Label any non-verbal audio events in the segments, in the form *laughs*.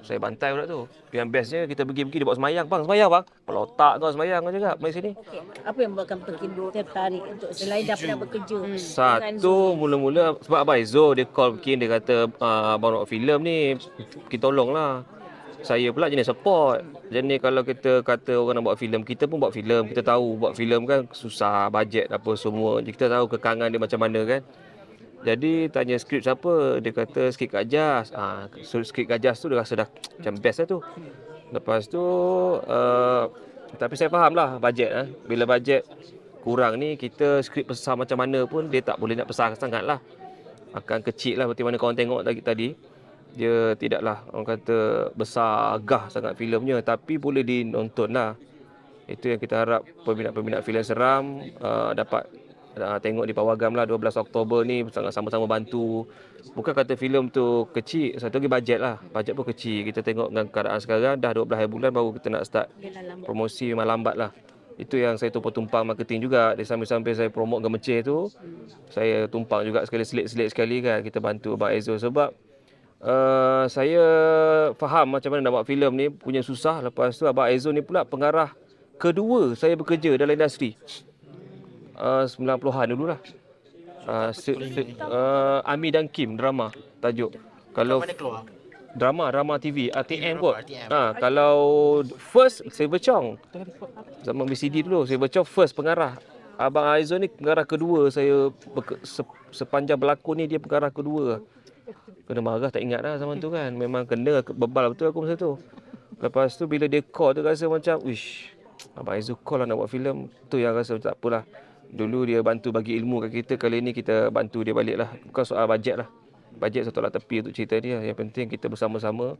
saya bantai pula tu. Yang bestnya kita pergi-pergi dia buat semayang, bang. Semayang, bang. Pelotak tu semayang kau cakap. Mari sini. Okay. Apa yang membuatkan pekindu tertarik untuk selain dah pernah bekerja? Hmm. Satu, mula-mula sebab apa? Izo dia call pekin, dia kata, ah, abang nak filem ni, kita tolonglah. Saya pula jenis support. Jadi kalau kita kata orang nak buat filem, kita pun buat filem. Kita tahu buat filem kan susah, bajet apa semua. Jadi kita tahu kekangan dia macam mana kan. Jadi tanya skrip siapa, dia kata skrip Kak Jas. Ha, ah, so, skrip Kak Jas tu dia rasa dah macam best lah tu. Lepas tu, uh, tapi saya faham lah bajet. Eh. Bila bajet kurang ni, kita skrip besar macam mana pun dia tak boleh nak besar sangat lah. Akan kecil lah macam mana korang tengok tadi. tadi. Dia tidaklah orang kata besar gah sangat filemnya tapi boleh dinonton lah. Itu yang kita harap peminat-peminat filem seram uh, dapat uh, tengok di Pawagam lah 12 Oktober ni sangat sama-sama bantu bukan kata filem tu kecil satu lagi bajet lah bajet pun kecil kita tengok dengan keadaan sekarang dah 12 hari bulan baru kita nak start promosi memang lambat lah itu yang saya tumpang marketing juga di samping-samping saya promote gemecih tu saya tumpang juga sekali selit-selit sekali kan kita bantu Abang Ezo sebab uh, saya faham macam mana nak buat filem ni punya susah lepas tu Abang Ezo ni pula pengarah kedua saya bekerja dalam industri Eh, uh, 90-an dulu lah. Uh, eh, uh, eh, Ami dan Kim drama tajuk. Kalau mana keluar? drama drama TV ATM kot. ha, kalau first saya Chong zaman VCD dulu saya Chong first pengarah abang Aizon ni pengarah kedua saya sepanjang berlakon ni dia pengarah kedua kena marah tak ingat lah zaman tu kan memang kena bebal betul aku masa tu lepas tu bila dia call tu rasa macam wish abang Aizon call lah nak buat filem tu yang rasa macam tak apalah Dulu dia bantu bagi ilmu ke kita, kali ini kita bantu dia balik lah. Bukan soal bajet lah. Bajet satu lah tepi untuk cerita dia. Yang penting kita bersama-sama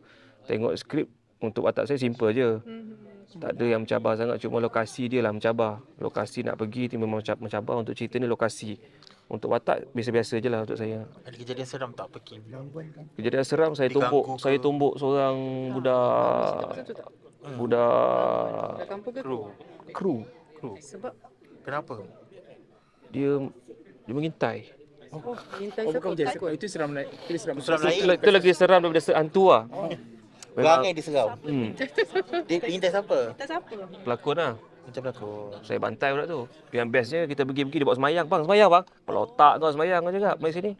tengok skrip untuk watak saya simple je. Mhm. Tak ada yang mencabar sangat, cuma lokasi dia lah mencabar. Lokasi nak pergi, dia memang mencabar untuk cerita ni lokasi. Untuk watak, biasa-biasa je lah untuk saya. Ada kejadian seram tak pergi? Kejadian seram, saya tumbuk. Ke... Saya tumbuk seorang budak... Budak... Kru. Kru. Kru. Sebab? Kenapa? dia dia mengintai. Oh, oh, oh bukan takut. Itu seram naik. Itu seram. Itu, lagi seram daripada se hantu ah. Oh. Memang dia seram. Hmm. dia pengintai siapa? Pengintai siapa? Pelakon ah. Macam pelakon. Saya bantai pula tu. Yang bestnya kita pergi-pergi dia buat semayang bang, semayang bang. Kalau tak tu semayang kau cakap mai sini.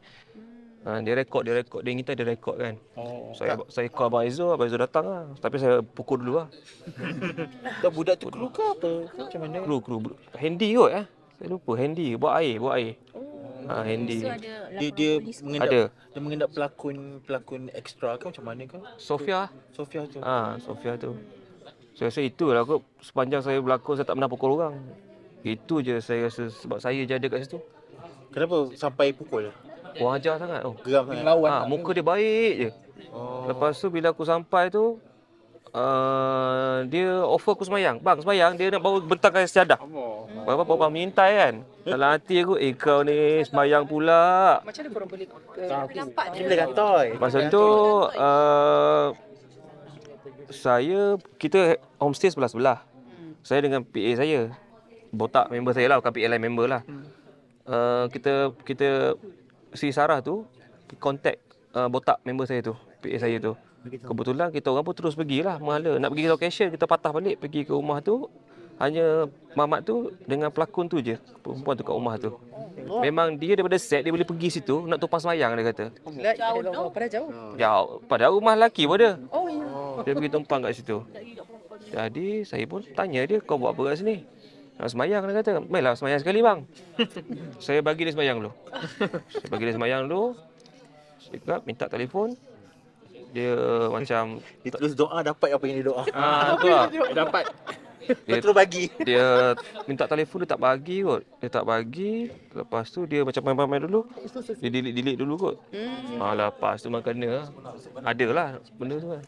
Ha, dia rekod, dia rekod, dia ngintai, dia rekod kan. Oh, saya tak. saya call Abang Izo, Abang Izo datang lah. Tapi saya pukul dulu lah. *laughs* budak tu kru ke apa? Macam mana? Kru, kru. Handy kot eh. Saya lupa handy ke buat air, buat air. Oh. Ha, handy. So, dia dia mengendap ada. dia mengendap pelakon pelakon ekstra ke macam mana ke? Sofia. Sofia tu. Ah, ha, Sofia tu. So, saya rasa itulah kot sepanjang saya berlakon saya tak pernah pukul orang. Itu je saya rasa sebab saya je ada kat situ. Kenapa sampai pukul? Orang ajar sangat. Oh. Geram sangat. Ha, muka dia baik je. Oh. Lepas tu bila aku sampai tu, uh, dia offer aku semayang. Bang, semayang. Dia nak bawa bentangkan sejadah. Allah. Bapak, bapak minta kan. Dalam hati aku, eh kau ni semayang pula. Macam mana korang boleh uh, nampak dia? Boleh gantoy. Masa tu, uh, saya, kita homestay sebelah-sebelah. Hmm. Saya dengan PA saya. Botak member saya lah, bukan PA lain member lah. Uh, kita, kita, si Sarah tu, kontak uh, botak member saya tu, PA saya tu. Hmm. Kebetulan kita orang pun terus lah menghala. Nak pergi lokasi kita patah balik pergi ke rumah tu. Hanya mamat tu dengan pelakon tu je, perempuan tu kat rumah tu. Memang dia daripada set, dia boleh pergi situ nak tumpang semayang dia kata. Jauh tu? jauh? Jauh. Padahal rumah lelaki pun ada. Oh, iya. Dia pergi tumpang kat situ. Jadi saya pun tanya dia, kau buat apa kat sini? Nak ah, semayang dia kata. Mainlah semayang sekali bang. *laughs* saya bagi dia semayang dulu. saya bagi dia semayang dulu. Cakap, minta telefon dia macam dia terus doa dapat apa yang dia doa. Ha ah, tu lah. dapat. Dia terus bagi. Dia minta telefon dia tak bagi kot. Dia tak bagi. Lepas tu dia macam main-main dulu. Dia delete-delete dulu kot. Hmm. Ah, lepas tu memang kena. Adalah benda tu kan.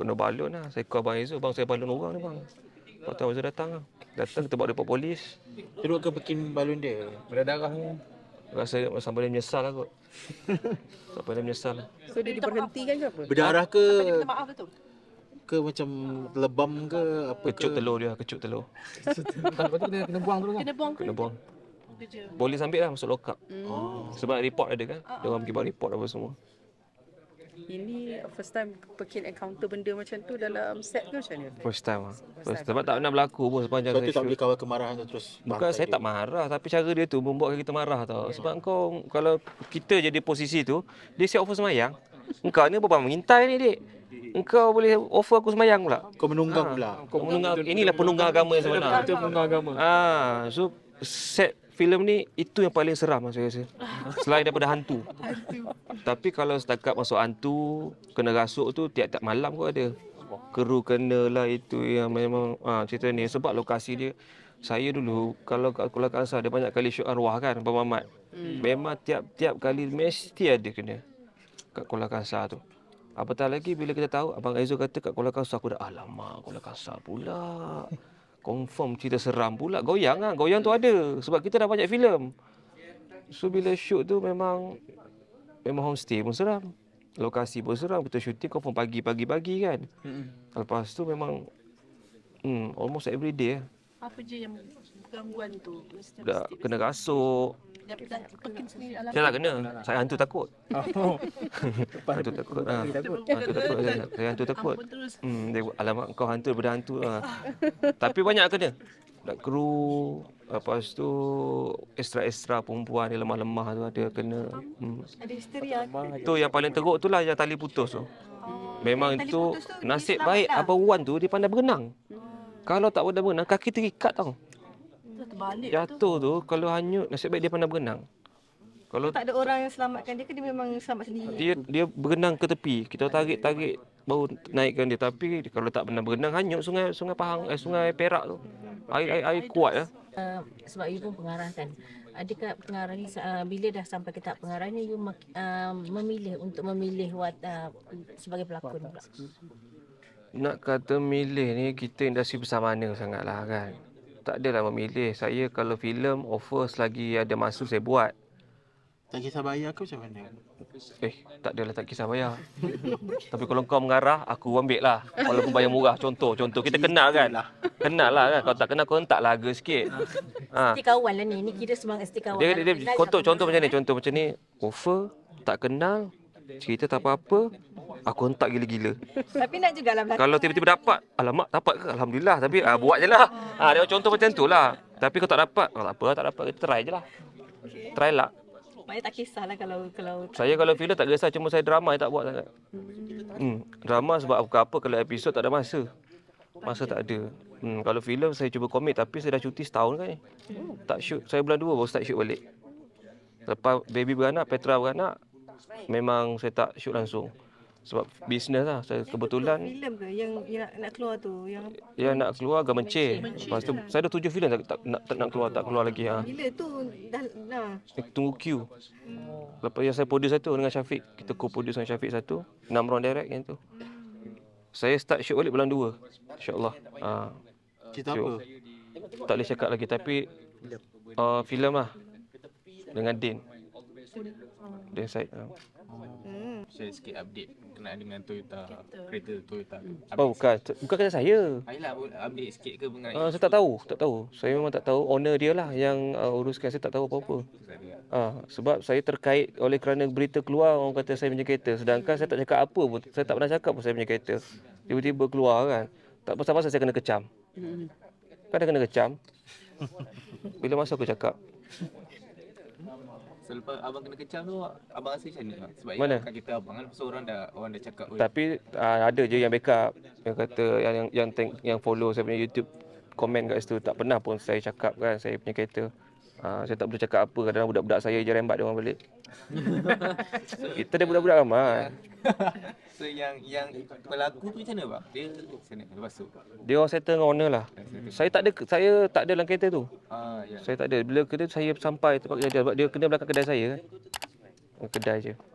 Kena balon lah. Saya call Abang Ezra. Bang saya balon orang ni bang. Lepas tu Abang Ezra datang lah. Datang kita bawa report polis. Teruk ke pekin balon dia? Berdarah ni. Rasa sampai dia menyesal lah kot. *laughs* sampai dia menyesal lah. So dia diberhentikan ke apa? Berdarah ke? ke macam lebam ke apa kecut telur dia kecuk telur tak patut *laughs* kena kena buang terus kan? kena buang kena buang boleh sambil lah masuk lokap oh. sebab report ada kan uh-uh. dia orang bagi ah. buat report apa semua ini first time Perkin encounter benda macam tu dalam set ke macam ni? First time lah. First, first time. Sebab tak pernah berlaku pun sepanjang so, saya tak boleh kawal kemarahan tu terus? Bukan saya dia. tak marah tapi cara dia tu membuat kita marah tau. Okay. Ya. Sebab kau kalau kita jadi posisi tu, dia siap offer semayang. Engkau ni berapa mengintai ni dik? Engkau boleh offer aku semayang pula? Kau menunggang ha. pula. Kau menunggang. Inilah penunggang agama sebenarnya. Itu penunggang agama. Ah, ha. so set filem ni itu yang paling seram lah saya rasa. *laughs* Selain daripada hantu. hantu. Tapi kalau setakat masuk hantu, kena rasuk tu tiap-tiap malam kau ada. Keru kena lah itu yang memang ha, cerita ni. Sebab lokasi dia, saya dulu kalau kat Kuala Kangsar ada banyak kali syuk arwah kan, Abang Mamat. Hmm. Memang tiap-tiap kali mesti ada kena kat Kuala Kangsar tu. Apatah lagi bila kita tahu Abang Aizul kata kat Kuala Kangsar, aku dah alamak Kuala Kangsar pula. *laughs* confirm cerita seram pula goyang kan goyang tu ada sebab kita dah banyak filem so bila shoot tu memang memang homestay pun seram lokasi pun seram kita shooting confirm pagi pagi pagi kan lepas tu memang hmm, almost every day lah. apa je yang gangguan tu mesti Budak mesti kena rasuk saya tak kena. Saya hantu takut. Oh. *laughs* hantu takut. Ha. Hantu takut. Hantu takut. Saya hantu takut. Hmm, dia, alamak kau hantu daripada hantu. Ha. *laughs* Tapi banyak kena. Budak kru. apa tu extra ekstra perempuan dia lemah-lemah tu ada kena. Hmm. Ada histeri Tu yang paling teruk tu lah yang tali putus tu. Oh. Memang tali tu, tu nasib baik lah. apa Wan tu dia pandai berenang. Hmm. Kalau tak pandai berenang kaki terikat tau balik jatuh tu. tu kalau hanyut nasib baik dia pandai berenang kalau tak ada orang yang selamatkan dia ke dia memang selamat sendiri dia dia berenang ke tepi kita tarik-tarik baru naikkan dia tapi kalau tak pernah berenang hanyut sungai sungai pahang eh, sungai perak tu air air, air kuat ya. Uh, sebab ibu pun pengarah kan adakah pengarah uh, eh, bila dah sampai ke tahap pengarah ni you uh, memilih untuk memilih wat, uh, sebagai pelakon nak kata milih ni kita industri bersama mana sangatlah kan tak adalah memilih. Saya kalau filem offer selagi ada masa saya buat. Tak kisah bayar aku macam mana? Eh, tak adalah tak kisah bayar. *laughs* Tapi kalau kau mengarah, aku ambil lah. kalau Walaupun bayar murah, contoh. Contoh, kita kenal kan? Kenal lah, lah kan? Kalau tak kenal, kau tak laga sikit. ha. Esti kawan lah ni. Ni kira semangat esti kawan. Dia, lah. dia, dia, contoh, contoh macam ni. Contoh macam ni. Offer, tak kenal, cerita tak apa-apa, aku hentak gila-gila. Tapi nak juga lah Kalau tiba-tiba dapat, alamak dapat ke? Alhamdulillah. Tapi uh, buat je lah. Ha, dia contoh macam tu lah. Tapi kalau tak dapat, kalau tak apa lah, tak dapat, kita try je lah. Try lah. Maknanya tak kisahlah kalau... kalau saya kalau filler tak kisah, cuma saya drama yang tak buat. Tak? Hmm. Drama sebab apa, apa kalau episod tak ada masa. Masa tak ada. Hmm, kalau filem saya cuba komit tapi saya dah cuti setahun kan ni. Hmm. Tak shoot. Saya bulan 2 baru start shoot balik. Lepas baby beranak, Petra beranak, memang saya tak shoot langsung sebab bisnes lah saya kebetulan filem ke yang, yang nak keluar tu yang yang nak keluar agak mencih lepas tu saya dah tujuh filem tak, nak tak nak keluar tak keluar lagi ha bila tu dah nah tunggu queue hmm. lepas yang saya produce satu dengan Syafiq kita co-produce dengan Syafiq satu Namron direct yang tu hmm. saya start shoot balik bulan 2 insyaallah ha cerita apa tak boleh cakap lagi tapi filem uh, filem lah dengan Din dia side tu. Oh. Hmm. Share sikit update kena dengan Toyota. Kereta, kereta Toyota. Oh, update oh, bukan. Sikit. Bukan kereta saya. Ayolah, update sikit ke mengenai. Uh, saya tak tahu. Tak tahu. Saya memang tak tahu. Owner dia lah yang uh, uruskan. Saya tak tahu apa-apa. Uh, sebab saya terkait oleh kerana berita keluar orang kata saya punya kereta. Sedangkan saya tak cakap apa pun. Saya tak pernah cakap pun saya punya kereta. Tiba-tiba keluar kan. Tak pasal-pasal saya kena kecam. Kan dah kena kecam. Hmm. Bila masa aku cakap? *laughs* Selepas abang kena kecam tu abang rasa macam mana? Lah. Sebab Mana? kat kita abang kan orang dah orang dah cakap. Tapi uh, ada je yang backup yang kata yang yang yang, yang follow saya punya YouTube komen kat situ tak pernah pun saya cakap kan saya punya kereta. Ah, saya tak boleh cakap apa kadang budak-budak saya je rembat dia orang balik. *laughs* Kita dia budak-budak ramai. Ya. *laughs* so yang yang pelaku tu macam mana pak? Dia sana lepas tu. Dia orang settle dengan owner lah. Saya tak ada saya tak ada dalam kereta tu. Ah, ya. Saya tak ada. Bila kereta saya sampai tempat kerja sebab dia kena belakang kedai saya kan. Oh, kedai je.